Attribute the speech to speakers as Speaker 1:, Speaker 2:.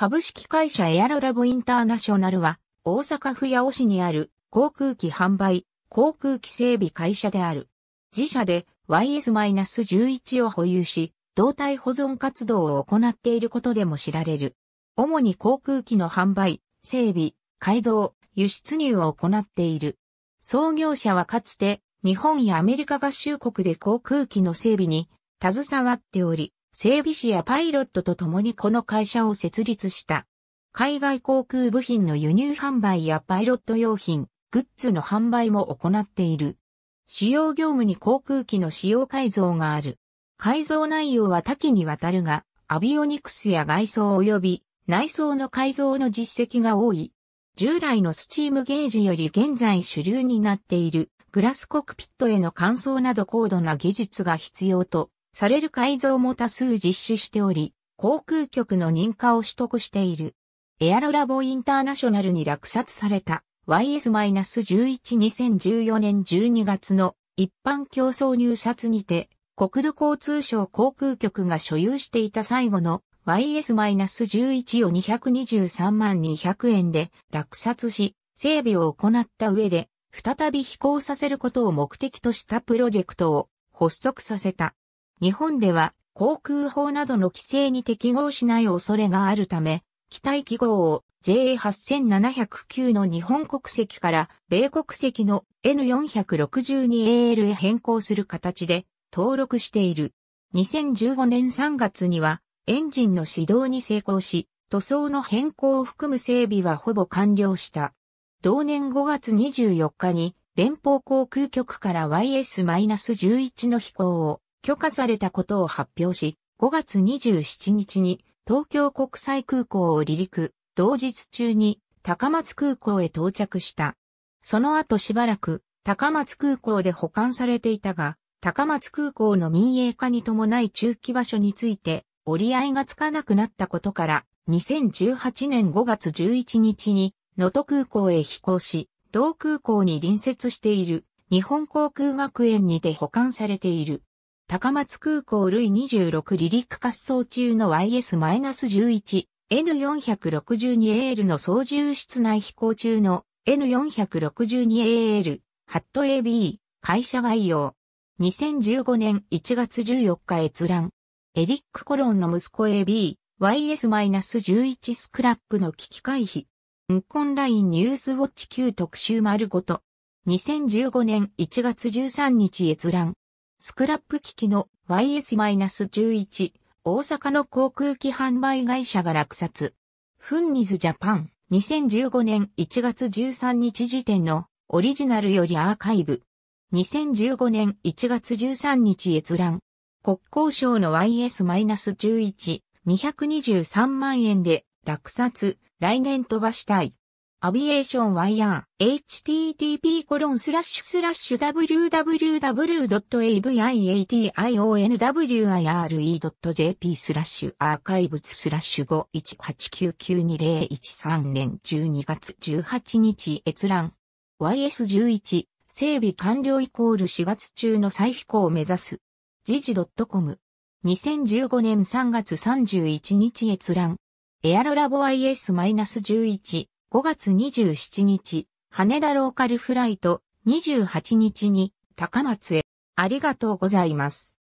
Speaker 1: 株式会社エアロラボインターナショナルは、大阪府八尾市にある航空機販売、航空機整備会社である。自社で YS-11 を保有し、胴体保存活動を行っていることでも知られる。主に航空機の販売、整備、改造、輸出入を行っている。創業者はかつて日本やアメリカ合衆国で航空機の整備に携わっており、整備士やパイロットと共にこの会社を設立した。海外航空部品の輸入販売やパイロット用品、グッズの販売も行っている。主要業務に航空機の使用改造がある。改造内容は多岐にわたるが、アビオニクスや外装及び内装の改造の実績が多い。従来のスチームゲージより現在主流になっているグラスコックピットへの換装など高度な技術が必要とされる改造も多数実施しており、航空局の認可を取得している。エアロラボインターナショナルに落札された YS-11-2014 年12月の一般競争入札にて、国土交通省航空局が所有していた最後の YS-11 を223万200円で落札し、整備を行った上で、再び飛行させることを目的としたプロジェクトを発足させた。日本では航空法などの規制に適合しない恐れがあるため、機体記号を JA8709 の日本国籍から米国籍の N462AL へ変更する形で登録している。2015年3月にはエンジンの始動に成功し、塗装の変更を含む整備はほぼ完了した。同年5月24日に連邦航空局から YS-11 の飛行を許可されたことを発表し、5月27日に東京国際空港を離陸、同日中に高松空港へ到着した。その後しばらく高松空港で保管されていたが、高松空港の民営化に伴い中期場所について折り合いがつかなくなったことから、2018年5月11日に能登空港へ飛行し、同空港に隣接している日本航空学園にて保管されている。高松空港類26離陸滑走中の YS-11、N462AL の操縦室内飛行中の N462AL、ハット AB、会社概要。2015年1月14日閲覧。エリック・コロンの息子 AB、YS-11 スクラップの危機回避。ンコンラインニュースウォッチ Q 特集丸ごと。2015年1月13日閲覧。スクラップ機器の YS-11 大阪の航空機販売会社が落札。フンニズジャパン2015年1月13日時点のオリジナルよりアーカイブ。2015年1月13日閲覧。国交省の YS-11 223万円で落札、来年飛ばしたい。アビエーションワイヤー、http://www.aviation.wire.jp コロンススララッッシシュュスラッシュアーカイブツスラッシュ518992013年12月18日閲覧 YS11 整備完了イコール4月中の再飛行を目指す。時事 .com 2015年3月31日閲覧エアロラボ y s 1 1 5月27日、羽田ローカルフライト28日に高松へ。ありがとうございます。